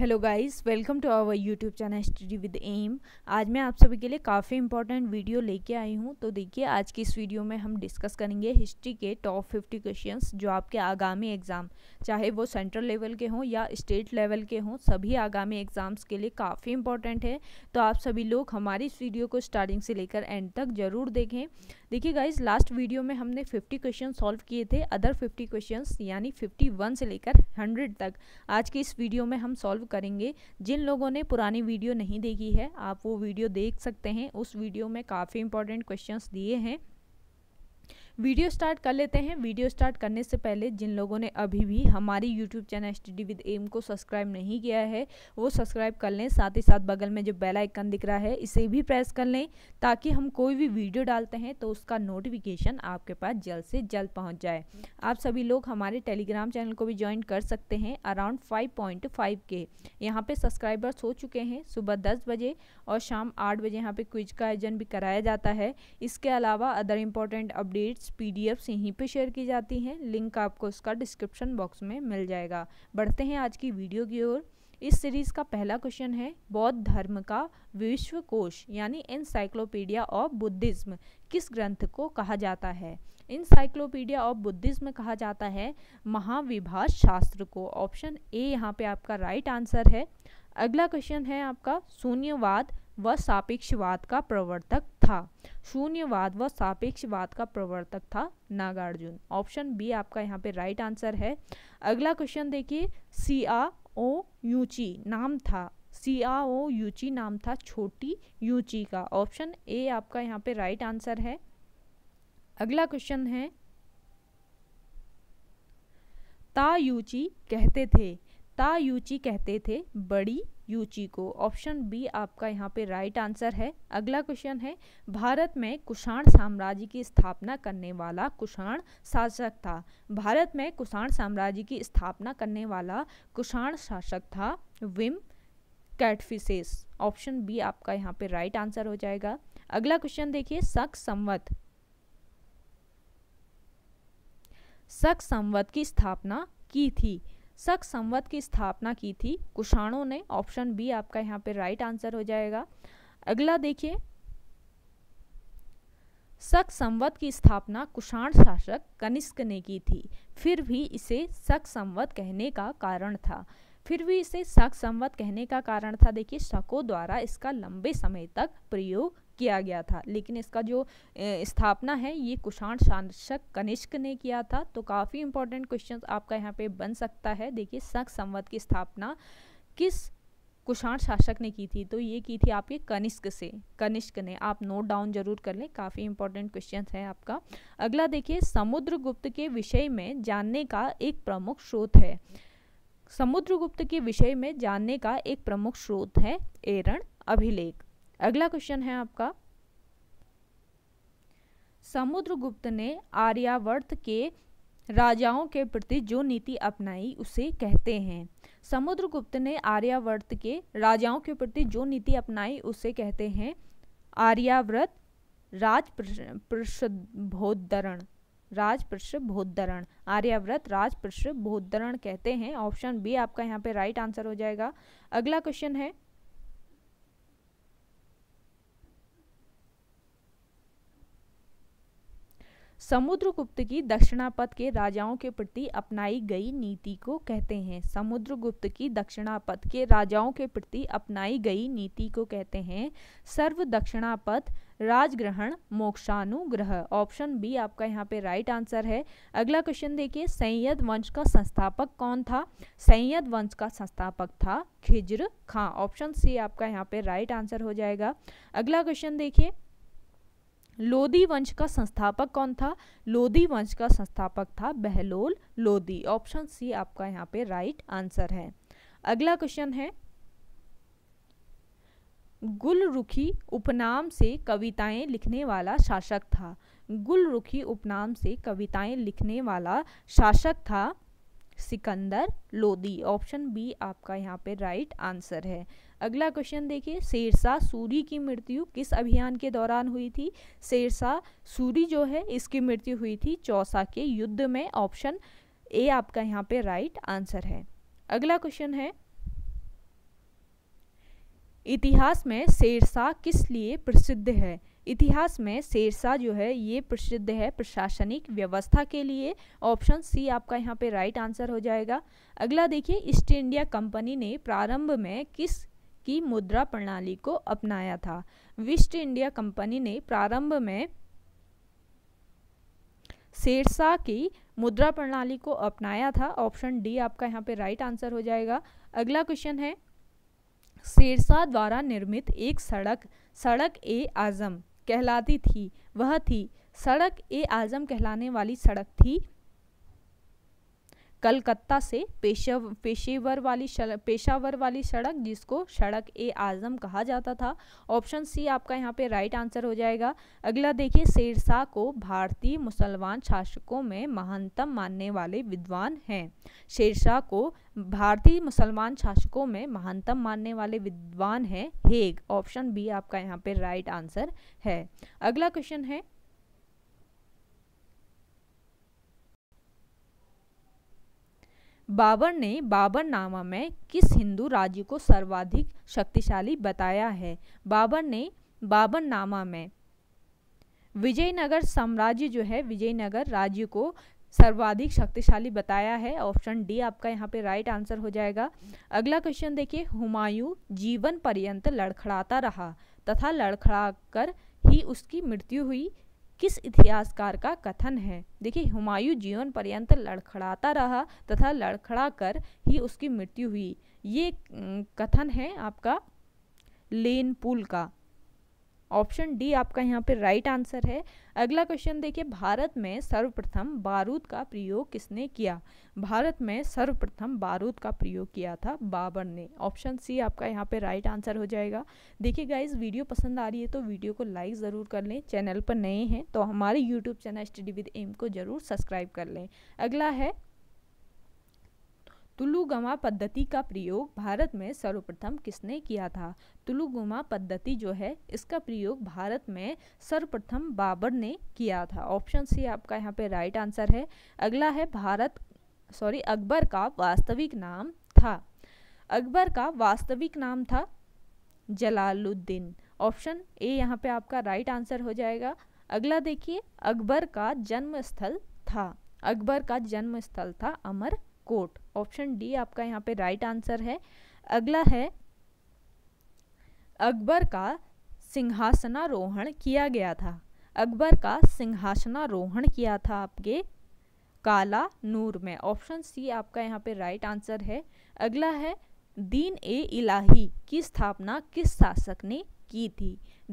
hello guys welcome to our YouTube channel study with M आज मैं आप सभी के लिए काफ़ी इंपॉर्टेंट वीडियो लेके आई हूँ तो देखिए आज की इस वीडियो में हम डिस्कस करेंगे हिस्ट्री के टॉप फिफ्टी क्वेश्चंस जो आपके आगामी एग्ज़ाम चाहे वो सेंट्रल लेवल के हों या स्टेट लेवल के हों सभी आगामी एग्ज़ाम्स के लिए काफ़ी इंपॉर्टेंट है तो आप सभी लोग हमारी इस वीडियो को स्टार्टिंग से लेकर एंड तक ज़रूर देखें देखिए गाइज लास्ट वीडियो में हमने 50 क्वेश्चन सॉल्व किए थे अदर 50 क्वेश्चन यानी 51 से लेकर 100 तक आज की इस वीडियो में हम सॉल्व करेंगे जिन लोगों ने पुरानी वीडियो नहीं देखी है आप वो वीडियो देख सकते हैं उस वीडियो में काफ़ी इंपॉर्टेंट क्वेश्चन दिए हैं वीडियो स्टार्ट कर लेते हैं वीडियो स्टार्ट करने से पहले जिन लोगों ने अभी भी हमारी YouTube channel S T with M को सब्सक्राइब नहीं किया है वो सब्सक्राइब कर लें साथ ही साथ बगल में जो बेल आइकन दिख रहा है इसे भी प्रेस कर लें ताकि हम कोई भी वीडियो डालते हैं तो उसका नोटिफिकेशन आपके पास जल्द से जल्द पहुँच जाए आप सभी लोग हमारे टेलीग्राम चैनल को भी ज्वाइन कर सकते हैं अराउंड फाइव पॉइंट फाइव के यहाँ पर सब्सक्राइबर्स हो चुके हैं सुबह दस बजे और शाम आठ बजे यहाँ पर क्विज का आयोजन भी कराया जाता है इसके अलावा other important updates the PDFs यहीं पे शेयर की जाती हैं लिंक आपको उसका डिस्क्रिप्शन बॉक्स में मिल जाएगा बढ़ते हैं आज की वीडियो की ओर इस सीरीज़ का पहला क्वेश्चन है बौद्ध धर्म का विश्वकोश यानी इनसाइक्लोपीडिया ऑफ बुद्धिज़्म किस ग्रंथ को कहा जाता है इनसाइक्लोपीडिया ऑफ बुद्धिज़्म कहा जाता है महाविभाष शास्त्र को ऑप्शन ए यहाँ पे आपका राइट आंसर है अगला क्वेश्चन है आपका शून्यवाद व सापेक्षवाद का प्रवर्तक था शून्यवाद व सापेक्षवाद का प्रवर्तक था नागार्जुन ऑप्शन बी आपका यहाँ पे राइट आंसर है अगला क्वेश्चन देखिए सिया ओ यूची नाम था ओ यूची नाम था छोटी यूची का ऑप्शन ए आपका यहाँ पे राइट आंसर है अगला क्वेश्चन है ता यूची कहते थे ता यूची कहते थे बड़ी यूची को ऑप्शन बी आपका यहाँ पे राइट आंसर है अगला क्वेश्चन है भारत में कुषाण साम्राज्य की स्थापना करने वाला कुषाण शासक था भारत में कुषाण साम्राज्य की स्थापना करने वाला कुषाण शासक था विम कैटफिसेस ऑप्शन बी आपका यहाँ पे राइट आंसर हो जाएगा अगला क्वेश्चन देखिए सक संवत सक संवत की स्थापना की थी शक संवत की स्थापना की थी कुषाणों ने ऑप्शन बी आपका यहाँ पे राइट आंसर हो जाएगा अगला देखिए शक संवत की स्थापना कुषाण शासक कनिष्क ने की थी फिर भी इसे शक संवत कहने का कारण था फिर भी इसे शक संवत कहने का कारण था देखिए शकों द्वारा इसका लंबे समय तक प्रयोग किया गया था लेकिन इसका जो स्थापना है ये कुषाण शासक कनिष्क ने किया था तो काफ़ी इंपॉर्टेंट क्वेश्चन आपका यहाँ पे बन सकता है देखिए सख संवत की स्थापना किस कुषाण शासक ने की थी तो ये की थी आपके कनिष्क से कनिष्क ने आप नोट डाउन जरूर कर लें काफ़ी इंपॉर्टेंट क्वेश्चन है आपका अगला देखिए समुद्रगुप्त के विषय में जानने का एक प्रमुख स्रोत है समुद्रगुप्त के विषय में जानने का एक प्रमुख स्रोत है एरण अभिलेख अगला क्वेश्चन है आपका समुद्रगुप्त ने आर्यावर्त के राजाओं के प्रति जो नीति अपनाई उसे कहते हैं समुद्रगुप्त ने आर्यावर्त के राजाओं के प्रति जो नीति अपनाई उसे कहते हैं आर्याव्रत राज पृष्ठभोद्धरण राज पृष्ठभोद्धरण आर्याव्रत राज पृष्ठभोद्धरण कहते हैं ऑप्शन बी आपका यहाँ पे राइट आंसर हो जाएगा अगला क्वेश्चन है समुद्रगुप्त की दक्षिणापथ के राजाओं के प्रति अपनाई गई नीति को कहते हैं समुद्रगुप्त की दक्षिणापथ के राजाओं के प्रति अपनाई गई नीति को कहते हैं सर्व दक्षिणापथ राजग्रहण मोक्षानुग्रह ऑप्शन बी आपका यहाँ पे राइट आंसर है अगला क्वेश्चन देखिए सैयद वंश का संस्थापक कौन था सैयद वंश का संस्थापक था खिज्र खां ऑप्शन सी आपका यहाँ पे राइट आंसर हो जाएगा अगला क्वेश्चन देखिए लोधी वंश का संस्थापक कौन था लोधी वंश का संस्थापक था बहलोल लोधी ऑप्शन सी आपका यहाँ पे राइट आंसर है अगला क्वेश्चन है गुलरुखी उपनाम से कविताएं लिखने वाला शासक था गुलरुखी उपनाम से कविताएं लिखने वाला शासक था सिकंदर लोदी ऑप्शन बी आपका यहाँ पे राइट आंसर है अगला क्वेश्चन देखिए शेरशाह सूरी की मृत्यु किस अभियान के दौरान हुई थी शेरशाह सूरी जो है इसकी मृत्यु हुई थी चौसा के युद्ध में ऑप्शन ए आपका यहाँ पे राइट आंसर है अगला क्वेश्चन है इतिहास में शेरशाह किस लिए प्रसिद्ध है इतिहास में शेरशाह जो है ये प्रसिद्ध है प्रशासनिक व्यवस्था के लिए ऑप्शन सी आपका यहाँ पे राइट आंसर हो जाएगा अगला देखिए ईस्ट इंडिया कंपनी ने प्रारंभ में किस की मुद्रा प्रणाली को अपनाया था वेस्ट इंडिया कंपनी ने प्रारंभ में शेरशाह की मुद्रा प्रणाली को अपनाया था ऑप्शन डी आपका यहाँ पे राइट आंसर हो जाएगा अगला क्वेश्चन है शेरशाह द्वारा निर्मित एक सड़क सड़क ए आजम कहलाती थी वह थी सड़क ए आज़म कहलाने वाली सड़क थी कलकत्ता से पेशव पेशेवर वाली पेशावर वाली सड़क जिसको सड़क ए आजम कहा जाता था ऑप्शन सी आपका यहाँ पे राइट आंसर हो जाएगा अगला देखिए शेरशाह को भारतीय मुसलमान शासकों में महानतम मानने वाले विद्वान हैं शेरशाह को भारतीय मुसलमान शासकों में महानतम मानने वाले विद्वान हैं हेग ऑप्शन बी आपका यहाँ पे राइट आंसर है अगला क्वेश्चन है बाबर ने बाबरनामा में किस हिंदू राज्य को सर्वाधिक शक्तिशाली बताया है बाबर ने बाबरनामा में विजयनगर साम्राज्य जो है विजयनगर राज्य को सर्वाधिक शक्तिशाली बताया है ऑप्शन डी आपका यहाँ पे राइट आंसर हो जाएगा अगला क्वेश्चन देखिए हुमायूं जीवन पर्यंत लड़खड़ाता रहा तथा लड़खड़ाकर ही उसकी मृत्यु हुई किस इतिहासकार का कथन है देखिए हुमायूं जीवन पर्यंत लड़खड़ाता रहा तथा लड़खड़ा कर ही उसकी मृत्यु हुई ये कथन है आपका लेन पुल का ऑप्शन डी आपका यहाँ पे राइट आंसर है अगला क्वेश्चन देखिए भारत में सर्वप्रथम बारूद का प्रयोग किसने किया भारत में सर्वप्रथम बारूद का प्रयोग किया था बाबर ने ऑप्शन सी आपका यहाँ पे राइट आंसर हो जाएगा देखिए गाइज वीडियो पसंद आ रही है तो वीडियो को लाइक ज़रूर कर लें चैनल पर नए हैं तो हमारे YouTube channel study with M को ज़रूर सब्सक्राइब कर लें अगला है तुलुगमा पद्धति का प्रयोग भारत में सर्वप्रथम किसने किया था तुलुगमा पद्धति जो है इसका प्रयोग भारत में सर्वप्रथम बाबर ने किया था ऑप्शन सी आपका यहाँ पे राइट आंसर है अगला है भारत सॉरी अकबर का वास्तविक नाम था अकबर का वास्तविक नाम था जलालुद्दीन ऑप्शन ए यहाँ पे आपका राइट आंसर हो जाएगा अगला देखिए अकबर का जन्म स्थल था अकबर का जन्म स्थल था अमर कोर्ट ऑप्शन डी आपका यहाँ पे राइट आंसर है अगला है अकबर का सिंहासनारोहण किया गया था अकबर का सिंहासनारोहण किया था आपके काला नूर में ऑप्शन सी आपका यहाँ पे राइट आंसर है अगला है दीन ए इलाही की स्थापना किस शासक ने की थी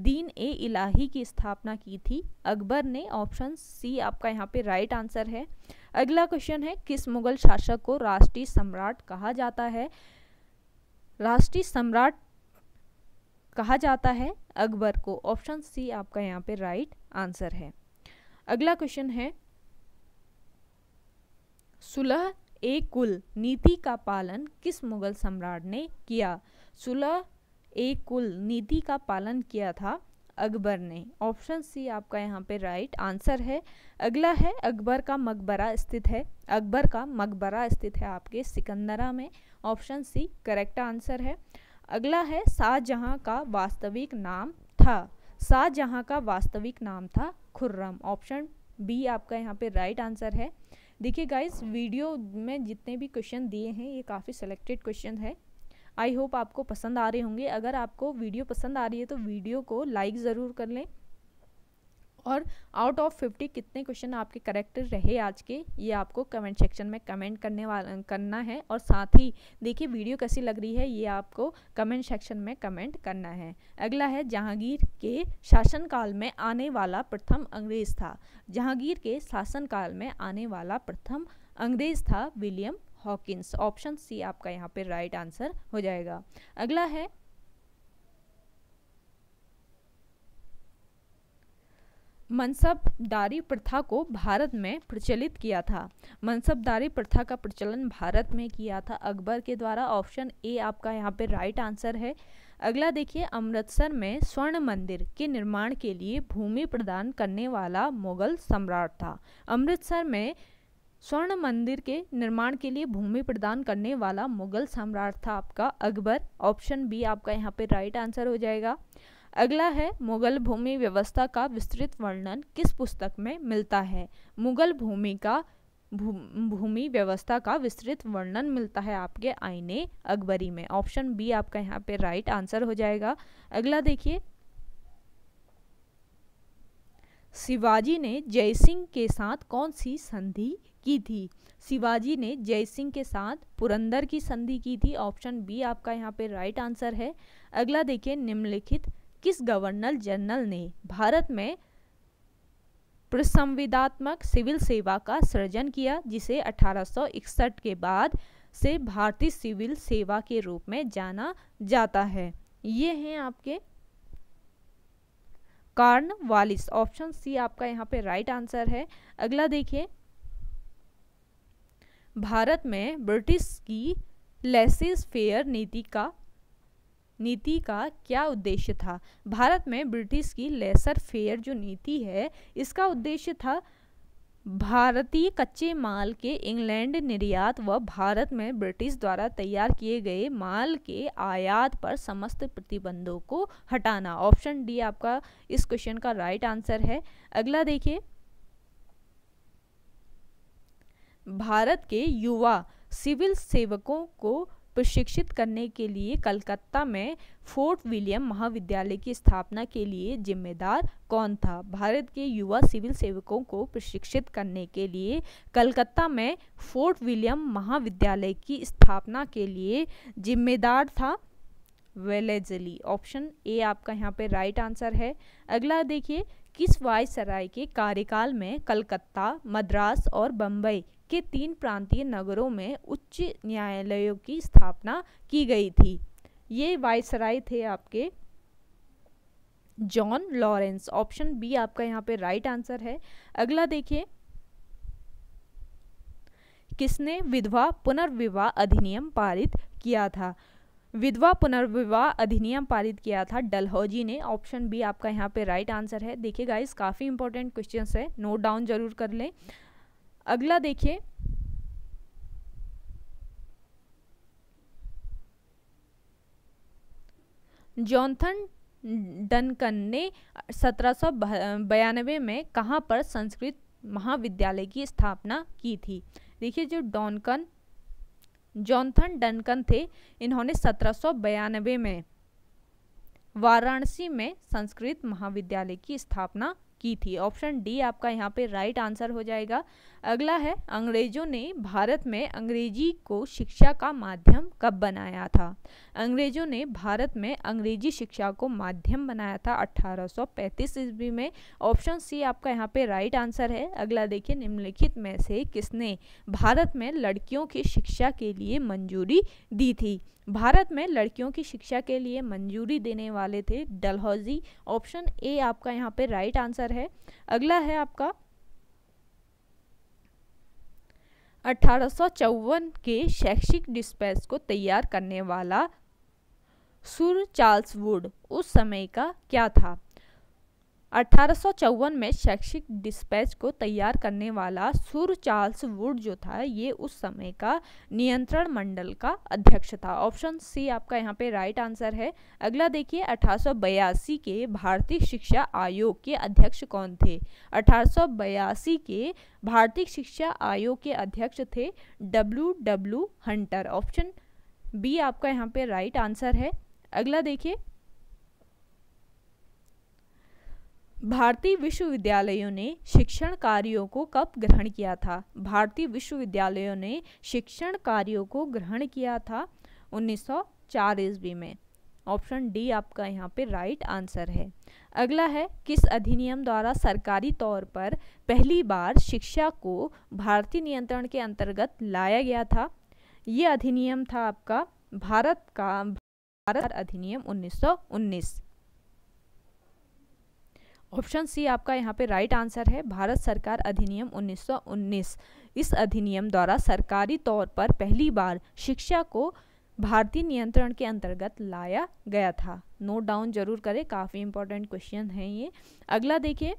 दीन ए इलाही की स्थापना की थी अकबर ने ऑप्शन सी आपका यहाँ पे राइट आंसर है अगला क्वेश्चन है किस मुगल शासक को राष्ट्रीय सम्राट कहा जाता है राष्ट्रीय सम्राट कहा जाता है अकबर को ऑप्शन सी आपका यहाँ पे राइट आंसर है अगला क्वेश्चन है सुलह ए कुल नीति का पालन किस मुगल सम्राट ने किया सुलह ए कुल नीति का पालन किया था अकबर ने ऑप्शन सी आपका यहाँ पे राइट आंसर है अगला है अकबर का मकबरा स्थित है अकबर का मकबरा स्थित है आपके सिकंदरा में ऑप्शन सी करेक्ट आंसर है अगला है शाहजहाँ का वास्तविक नाम था शाहजहाँ का वास्तविक नाम था खुर्रम ऑप्शन बी आपका यहाँ पे राइट आंसर है देखिए गाइस वीडियो में जितने भी क्वेश्चन दिए हैं ये काफ़ी सिलेक्टेड क्वेश्चन है आई होप आपको पसंद आ रहे होंगे अगर आपको वीडियो पसंद आ रही है तो वीडियो को लाइक ज़रूर कर लें और आउट ऑफ फिफ्टी कितने क्वेश्चन आपके करेक्ट रहे आज के ये आपको कमेंट सेक्शन में कमेंट करने वाला करना है और साथ ही देखिए वीडियो कैसी लग रही है ये आपको कमेंट सेक्शन में कमेंट करना है अगला है जहांगीर के शासनकाल में आने वाला प्रथम अंग्रेज था जहांगीर के शासनकाल में आने वाला प्रथम अंग्रेज था विलियम हॉकिंस ऑप्शन सी आपका यहाँ पे राइट right आंसर हो जाएगा अगला है मनसबदारी प्रथा को भारत में प्रचलित किया था मनसबदारी प्रथा का प्रचलन भारत में किया था अकबर के द्वारा ऑप्शन ए आपका यहाँ पे राइट आंसर है अगला देखिए अमृतसर में स्वर्ण मंदिर के निर्माण के लिए भूमि प्रदान करने वाला मुगल सम्राट था अमृतसर में स्वर्ण मंदिर के निर्माण के लिए भूमि प्रदान करने वाला मुगल सम्राट था आपका अकबर ऑप्शन बी आपका यहाँ पे राइट आंसर हो जाएगा अगला है मुगल भूमि व्यवस्था का विस्तृत वर्णन किस पुस्तक में मिलता है मुगल भूमि का भूमि व्यवस्था का विस्तृत वर्णन मिलता है आपके आईने अकबरी में ऑप्शन बी आपका यहाँ पे राइट आंसर हो जाएगा अगला देखिए शिवाजी ने जयसिंह के साथ कौन सी संधि की थी शिवाजी ने जयसिंह के साथ पुरंदर की संधि की थी ऑप्शन बी आपका यहाँ पे राइट आंसर है अगला देखिए निम्नलिखित किस गवर्नर जनरल ने भारत में प्रसंविदात्मक सिविल सेवा का सृजन किया जिसे 1861 के बाद से भारतीय सिविल सेवा के रूप में जाना जाता है ये हैं आपके वालिस ऑप्शन सी आपका यहाँ पे राइट आंसर है अगला देखिए भारत में ब्रिटिश की लेसिस फेयर नीति का नीति का क्या उद्देश्य था भारत में ब्रिटिश की लेसर फेयर जो नीति है इसका उद्देश्य था भारतीय कच्चे माल के इंग्लैंड निर्यात व भारत में ब्रिटिश द्वारा तैयार किए गए माल के आयात पर समस्त प्रतिबंधों को हटाना ऑप्शन डी आपका इस क्वेश्चन का राइट आंसर है अगला देखिए भारत के युवा सिविल सेवकों को प्रशिक्षित करने के लिए कलकत्ता में फोर्ट विलियम महाविद्यालय की स्थापना के लिए जिम्मेदार कौन था भारत के युवा सिविल सेवकों को प्रशिक्षित करने के लिए कलकत्ता में फोर्ट विलियम महाविद्यालय की स्थापना के लिए जिम्मेदार था वेलेजली ऑप्शन ए आपका यहाँ पे राइट आंसर है अगला देखिए किस वायसराय के कार्यकाल में कलकत्ता मद्रास और बम्बई के तीन प्रांतीय नगरों में उच्च न्यायालयों की स्थापना की गई थी ये वायसराय थे आपके जॉन लॉरेंस ऑप्शन बी आपका यहाँ पे राइट आंसर है अगला देखिए किसने विधवा पुनर्विवाह अधिनियम पारित किया था विधवा पुनर्विवाह अधिनियम पारित किया था डलहौजी ने ऑप्शन बी आपका यहाँ पे राइट आंसर है देखिए गाइस काफ़ी इंपॉर्टेंट क्वेश्चंस है नोट डाउन जरूर कर लें अगला देखिए जॉनथन डनकन ने सत्रह में कहाँ पर संस्कृत महाविद्यालय की स्थापना की थी देखिए जो डॉनकन जॉनथन डनकन थे इन्होंने सत्रह में वाराणसी में संस्कृत महाविद्यालय की स्थापना की थी ऑप्शन डी आपका यहाँ पे राइट आंसर हो जाएगा अगला है अंग्रेजों ने भारत में अंग्रेजी को शिक्षा का माध्यम कब बनाया था अंग्रेजों ने भारत में अंग्रेजी शिक्षा को माध्यम बनाया था 1835 ईस्वी में ऑप्शन सी आपका यहाँ पे राइट आंसर है अगला देखिए निम्नलिखित में से किसने भारत में लड़कियों की शिक्षा के लिए मंजूरी दी थी भारत में लड़कियों की शिक्षा के लिए मंजूरी देने वाले थे डलहौजी ऑप्शन ए आपका यहाँ पे राइट आंसर है अगला है आपका अठारह के शैक्षिक डिस्पैच को तैयार करने वाला सुर चार्ल्स वुड उस समय का क्या था 1854 में शैक्षिक डिस्पैच को तैयार करने वाला सूर चार्ल्स वुड जो था ये उस समय का नियंत्रण मंडल का अध्यक्ष था ऑप्शन सी आपका यहाँ पे राइट आंसर है अगला देखिए अठारह के भारतीय शिक्षा आयोग के अध्यक्ष कौन थे अठारह के भारतीय शिक्षा आयोग के अध्यक्ष थे W W Hunter option B आपका यहाँ पे राइट आंसर है अगला देखिए भारतीय विश्वविद्यालयों ने शिक्षण कार्यों को कब ग्रहण किया था भारतीय विश्वविद्यालयों ने शिक्षण कार्यों को ग्रहण किया था 1904 ईस्वी में ऑप्शन डी आपका यहाँ पे राइट आंसर है अगला है किस अधिनियम द्वारा सरकारी तौर पर पहली बार शिक्षा को भारतीय नियंत्रण के अंतर्गत लाया गया था ये अधिनियम था आपका भारत का भारत अधिनियम उन्नीस ऑप्शन सी आपका यहाँ पे राइट आंसर है भारत सरकार अधिनियम 1919 इस अधिनियम द्वारा सरकारी तौर पर पहली बार शिक्षा को भारतीय नियंत्रण के अंतर्गत लाया गया था नोट डाउन जरूर करें काफ़ी इंपॉर्टेंट क्वेश्चन है ये अगला देखिए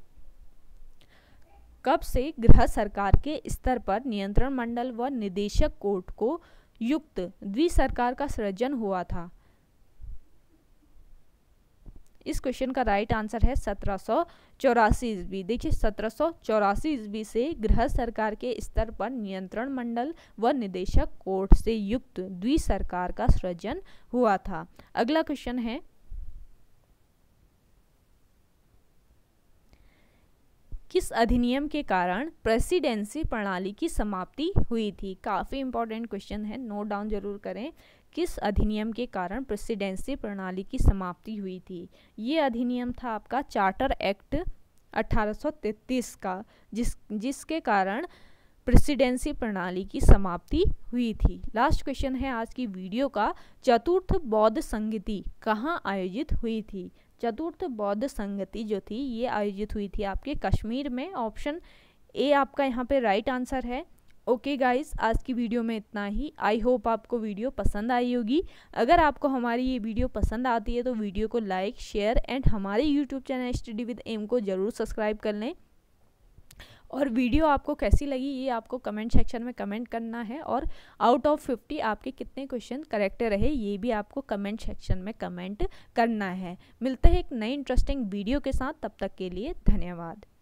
कब से गृह सरकार के स्तर पर नियंत्रण मंडल व निदेशक कोर्ट को युक्त द्वि सरकार का सृजन हुआ था इस क्वेश्चन का राइट आंसर है सत्रह सौ चौरासी ईस्वी देखिए सत्रह सौ चौरासी ईस्वी से गृह सरकार के स्तर पर नियंत्रण मंडल व निदेशक कोर्ट से युक्त द्वि सरकार का सृजन हुआ था अगला क्वेश्चन है किस अधिनियम के कारण प्रेसिडेंसी प्रणाली की समाप्ति हुई थी काफ़ी इंपॉर्टेंट क्वेश्चन है नोट डाउन जरूर करें किस अधिनियम के कारण प्रेसिडेंसी प्रणाली की समाप्ति हुई थी ये अधिनियम था आपका चार्टर एक्ट 1833 का जिस जिसके कारण प्रेसिडेंसी प्रणाली की समाप्ति हुई थी लास्ट क्वेश्चन है आज की वीडियो का चतुर्थ बौद्ध संगति कहाँ आयोजित हुई थी चतुर्थ बौद्ध संगति जो थी ये आयोजित हुई थी आपके कश्मीर में ऑप्शन ए आपका यहाँ पे राइट आंसर है ओके okay गाइस आज की वीडियो में इतना ही आई होप आपको वीडियो पसंद आई होगी अगर आपको हमारी ये वीडियो पसंद आती है तो वीडियो को लाइक शेयर एंड हमारे YouTube channel study with M को ज़रूर सब्सक्राइब कर लें और वीडियो आपको कैसी लगी ये आपको कमेंट सेक्शन में कमेंट करना है और आउट ऑफ फिफ्टी आपके कितने क्वेश्चन करेक्ट रहे ये भी आपको कमेंट सेक्शन में कमेंट करना है मिलते हैं एक नई इंटरेस्टिंग वीडियो के साथ तब तक के लिए धन्यवाद